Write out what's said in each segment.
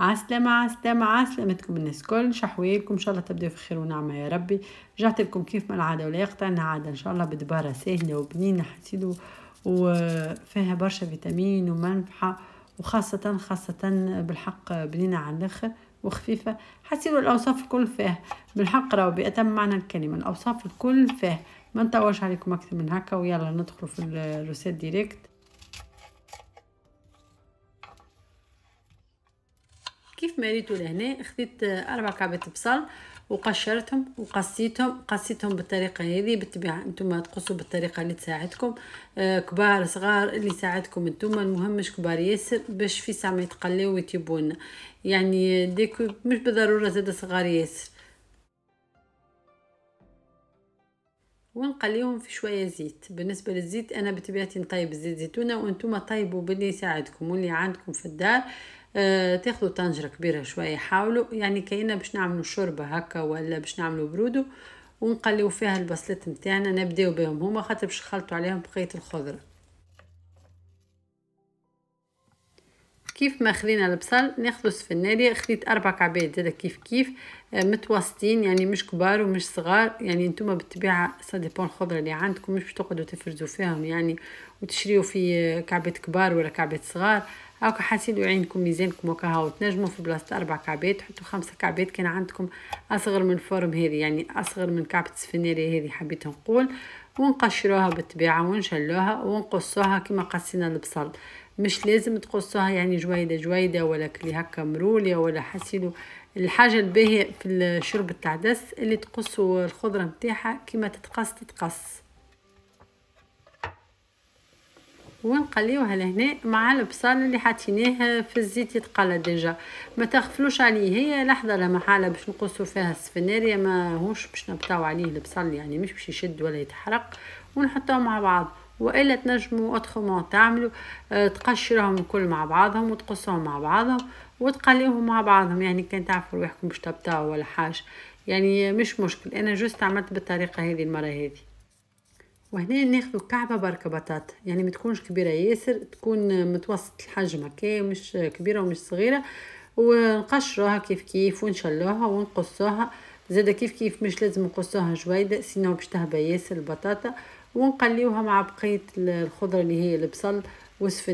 عسلامة عسلامة عسلامتكم الناس كل شحوية إن شاء الله تبدأ في خير ونعمة يا ربي رجعت لكم كيف ما العادة ولا يقطعنا عادة إن شاء الله بدبارة سهلة وبنينة حسيدو وفيها برشا فيتامين ومنفحة وخاصة خاصة بالحق بنينة على الآخر وخفيفة حسيروا الأوصاف الكل فيها بالحق راهو بأتم معنى الكلمة الأوصاف الكل فيها ما نطولش عليكم أكثر من هكا ويلا ندخلوا في الروسيت ديريكت كيف ما ريتو لهنا خديت اربع كعبات بصل وقشرتهم وقصيتهم قصيتهم بالطريقه هذه بالطبيعه نتوما تقصوا بالطريقه اللي تساعدكم آه كبار صغار اللي يساعدكم نتوما المهم مش كبار ياسر باش في ساعه ما يتقلاو ويتيبون يعني ديكو مش بالضروره زاد صغار ياسر ونقليهم في شويه زيت بالنسبه للزيت انا بطبيعتي نطيب زيت زيتونه وانتم طيبوا باللي يساعدكم واللي عندكم في الدار آه، تاخذوا طنجره كبيره شويه حاولوا يعني كينا باش نعملوا شوربه هكا ولا باش نعملوا برودو ونقليو فيها البصلات نتاعنا نبداو بهم هما خاطر باش نخلطوا عليهم بقيه الخضره كيف ما خلينا البصل ناخذو سفنالية خديت اربع كعبات زادا كيف كيف آه، متوسطين يعني مش كبار ومش صغار يعني نتوما بالطبيعه صديبون الخضره اللي عندكم مش بتقعدوا تفرزوا فيهم يعني وتشريو في كعبات كبار ولا كعبات صغار هاكا حاسين عينكم ميزانكم وكا هاو تنجموا في بلاصه اربع كعبات تحطوا خمسه كعبات كان عندكم اصغر من الفورم هذه يعني اصغر من كعبه السفنيري هذه حبيت نقول ونقشروها بالطبيعه ونشلوها ونقصوها كما قصينا البصل مش لازم تقصوها يعني جويده جويده ولا كلي هكا مروليه ولا حسيلو الحاجه الباهيه في شرب التعدس اللي تقصوا الخضره نتاعها كما تتقص تتقص ونقليوها لهنا مع البصل اللي حطيناه في الزيت يتقلى ديجا ما تغفلوش عليه هي لحظه لا محاله باش نقصوا فيها السفناريه ما هوش باش نبطاو عليه البصل يعني مش باش يشد ولا يتحرق ونحطوه مع بعض والا تنجموا اوترومون تعملوا آه، تقشرهم الكل مع بعضهم وتقصهم مع بعضهم وتقليوهم مع بعضهم يعني كان تعرفوا روحكم باش تبتاو ولا حاجه يعني مش مشكل انا جوست عملت بالطريقه هذه المره هذه وهنا ناخذ كعبه بركه بطاطا يعني ما تكونش كبيره ياسر تكون متوسط الحجم هكا مش كبيره ومش صغيره ونقشروها كيف كيف ونشلوها ونقصوها زاده كيف كيف مش لازم نقصوها جويده سينو باش تهبى ياسر البطاطا ونقليوها مع بقيه الخضره اللي هي البصل وسف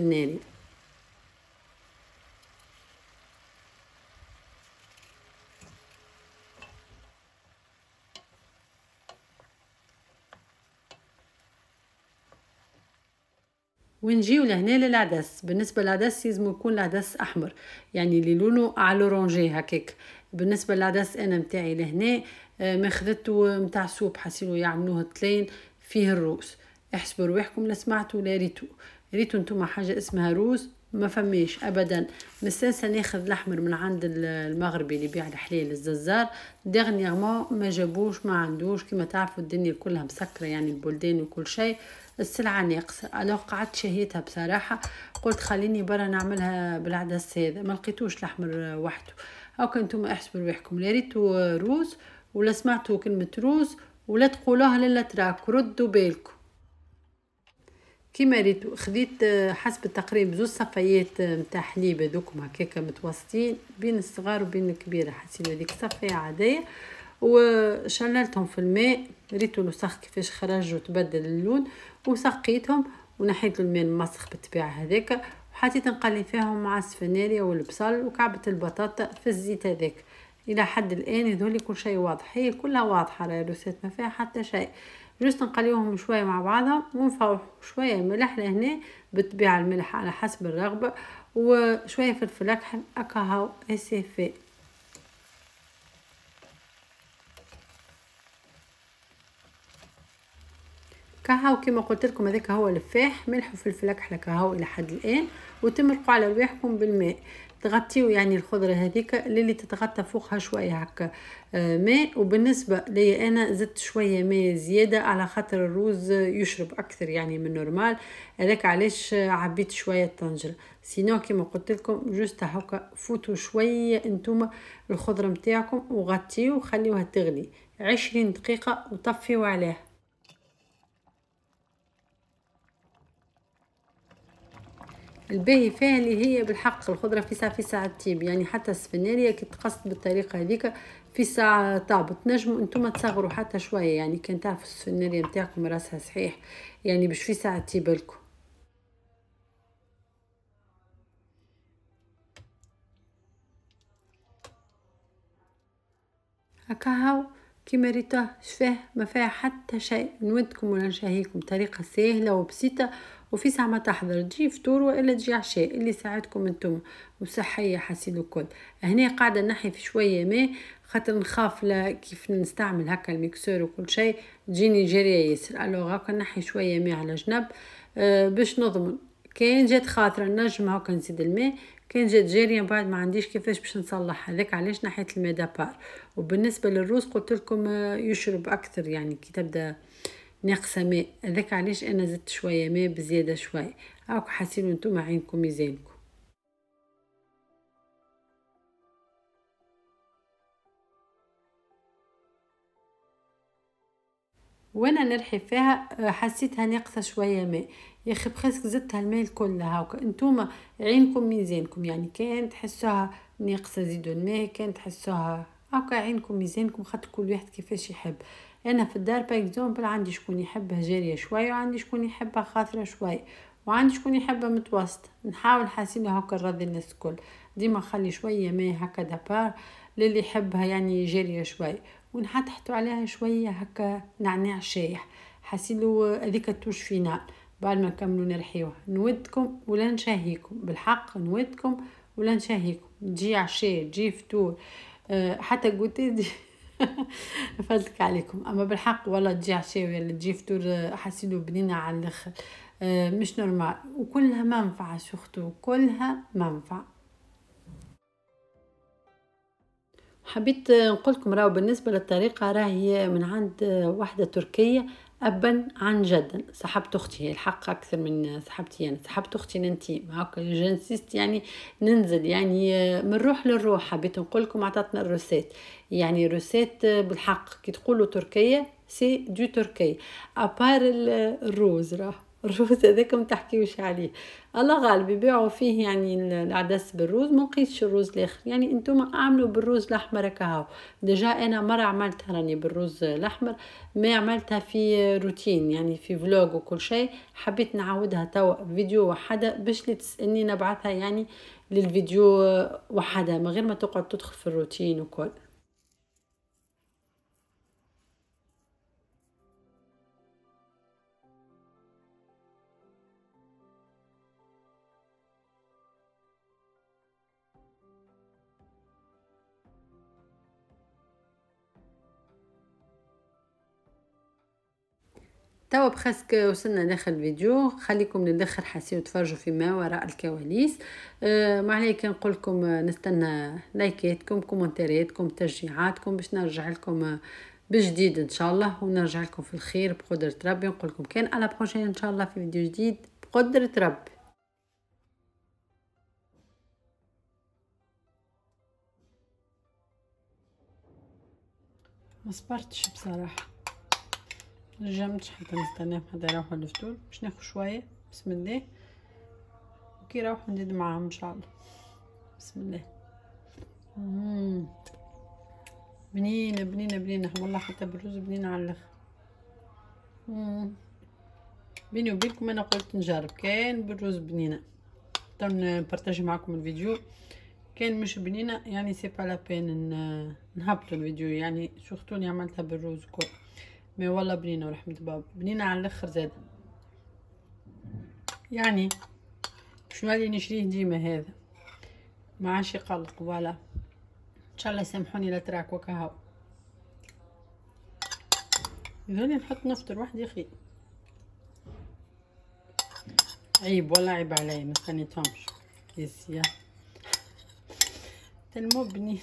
ونجيو لهنا للعدس بالنسبه للعدس يزمو يكون العدس احمر يعني اللي لونه على الاورانجي هكاك بالنسبه للعدس انا متاعي لهنا آه، ما خذته متاع سوب حاسينو يعملوه تلين فيه الروس احسبوا رواحكم لا لا ريتو ريتو نتوما حاجه اسمها روس ما فماش ابدا مساسا ناخذ الاحمر من عند المغربي اللي يبيع الحليل الززار ديغنيغمون ما جابوش ما عندوش كما تعرفوا الدنيا كلها مسكره يعني البلدان وكل شيء السلعة ناقصة الوغ قعدت شهيتها بصراحة قلت خليني برا نعملها بالعدس هذا ما لقيتوش الأحمر وحده هاكا كنتم احسبوا روحكم لا ريتو روز ولا سمعتوا كلمة روز ولا تقولوها للا تراك ردوا بالكم كيما ريتو خديت آه، حسب التقريب زوز صفيات نتاع آه، حليب هذوكم هكاكا متوسطين بين الصغار وبين الكبيره حسيت هذيك صفيه عاديه وشللتهم في الماء ريتو الوسخ كيفاش خرج وتبدل اللون وسقيتهم ونحيت الماء المسخ بالطبيعه هذاك وحطيت نقلي فيهم مع السفناريا والبصل وكعبه البطاطا في الزيت هذاك الى حد الان هذولي كل شيء واضح هي كلها واضحه راهي الروسيت ما فيها حتى شيء جوست نقليوهم شويه مع بعضهم ونفوح شويه ملح لهنا بالطبيعه الملح على حسب الرغبه وشويه فلفل اكحل اكهو اسفه كاهو كما قلت لكم هذاك هو لفاح ملح وفلفل اكحل كاهو الى حد الان وتمرقوا على رواحكم بالماء تغطيو يعني الخضرة هذيك للي تتغطى فوقها شوية هكا آه، ماء وبالنسبة لي أنا زدت شوية ماء زيادة على خاطر الروز يشرب أكثر يعني من نورمال هذاك علاش عبيت شوية الطنجرة سينو كيما قلت لكم جوست هكا فوتوا شوية انتم الخضرة نتاعكم وغطيو وخليوها تغلي عشرين دقيقة وطفيو عليها الباهي فيها اللي هي بالحق الخضره في ساعه في ساعه تيب يعني حتى السفناريا كي تقصد بالطريقه هذيك في ساعه طابت نجموا انتم تصغروا حتى شويه يعني كان تعرفوا السفناريا نتاعكم راسها صحيح يعني باش في ساعه تيب لكم هكا هاو كيما ريتوه شفاه ما فيها حتى شيء نودكم ولا نشهيكم طريقه سهله وبسيطه وفي ساعة ما تحضر تجي فطور والا تجي عشاء اللي ساعدكم انتم وصحية حسيد الكل هنا قاعدة نحي في شوية ما خاطر نخاف كيف نستعمل هكا الميكسور وكل شيء تجيني جارية ياسر الوغ هكا نحي شوية ما على جنب أه باش نضمن كان جات خاطرة نجم هكا نزيد الماء كان جات جارية من بعد ما عنديش كيفاش باش نصلح هذاك علاش نحيت الماء دابار وبالنسبة للروز قلت لكم آه، يشرب أكثر يعني كي تبدأ ناقصه ماء هذاك علاش انا زدت شويه ماء بزياده شويه هاكو حاسين نتوما عينكم ميزانكم وانا نرحي فيها آه، حسيتها ناقصه شويه ماء يا اخي بخيسك زدت الماء كلها هاكا انتوما عينكم ميزانكم يعني كان تحسوها ناقصه زيدوا الماء كان تحسوها هاكا عينكم ميزانكم خاطر كل واحد كيفاش يحب انا في الدار باغ اكزومبل عندي شكون يحبها جاريه شويه وعندي شكون يحبها خاطره شويه وعندي شكون يحبها متوسط نحاول حاسين هاكا نرضي الناس الكل ديما نخلي شويه ماء هكا دابار للي يحبها يعني جاريه شويه ونحط حطو عليها شويه هكا نعناع شايح حاسيلو هذيك توش فينال بعد ما نكملو نرحيوها نودكم ولا نشهيكم بالحق نودكم ولا نشهيكم تجي عشاء تجي فطور آه، حتى الجوتيه دي فاتك عليكم اما بالحق والله تجي عشاوي اللي تجي فطور آه، حاسينو بنينه على الاخر آه، مش نورمال وكلها منفعه سورتو كلها منفعه حبيت نقولكم راهو بالنسبه للطريقه راهي من عند واحده تركيه أبا عن جد سحبت أختي يعني الحق أكثر من سحبتي أنا يعني. سحبت أختي ننتيم هاكا جنسيست يعني ننزل يعني من روح للروح حبيت نقول لكم عطاتنا الروسات يعني روسات بالحق كي تقولوا تركيا سي دو تركي أبار الروز راه الروز هذاك متحكيوش عليه الله غالب يبيعوا فيه يعني العدس بالروز منقيسش الروز الاخر يعني انتم اعملوا بالروز الاحمر كهو ديجا انا مره عملتها راني بالروز الاحمر ما عملتها في روتين يعني في فلوج وكل شيء حبيت نعاودها توا فيديو وحده باش اللي تسالني نبعثها يعني للفيديو وحدها من غير ما تقعد تدخل في الروتين وكل توا بخسك وصلنا لاخر الفيديو خليكم للاخر وتفرجوا في ما وراء الكواليس أه ما عليك أه، نستنى لايكاتكم كومنتارياتكم تشجيعاتكم باش نرجع لكم أه، بجديد ان شاء الله ونرجع لكم في الخير بقدره ربي نقول لكم كان على بروشين ان شاء الله في فيديو جديد بقدره ربي ما صبرتش بصراحه نرجع حتى نستناه حتى يروحو الفطور باش ناخد شويه بسم الله وكي يروحو نزيد معاهم ان شاء الله بسم الله مم. بنينه بنينه بنينه والله حتى بالرز بنينه على الاخر بيني وبينكم انا قلت نجرب كان بالرز بنينه تن نبارطاج معكم الفيديو كان مش بنينه يعني سي با لا بين نهبطوا الفيديو يعني سورتو اللي عملتها بالرز كل مي والله بنينه ورحمة باب بنينه على الاخر زاد يعني شنو غادي نشريه ديما هذا ما عادش يقلق فوالا ان شاء الله يسامحوني لا تراك وكهو يظني نحط نفطر وحدي اخي عيب والله عيب علي ما استنيتهمش يسيا تنمو بنين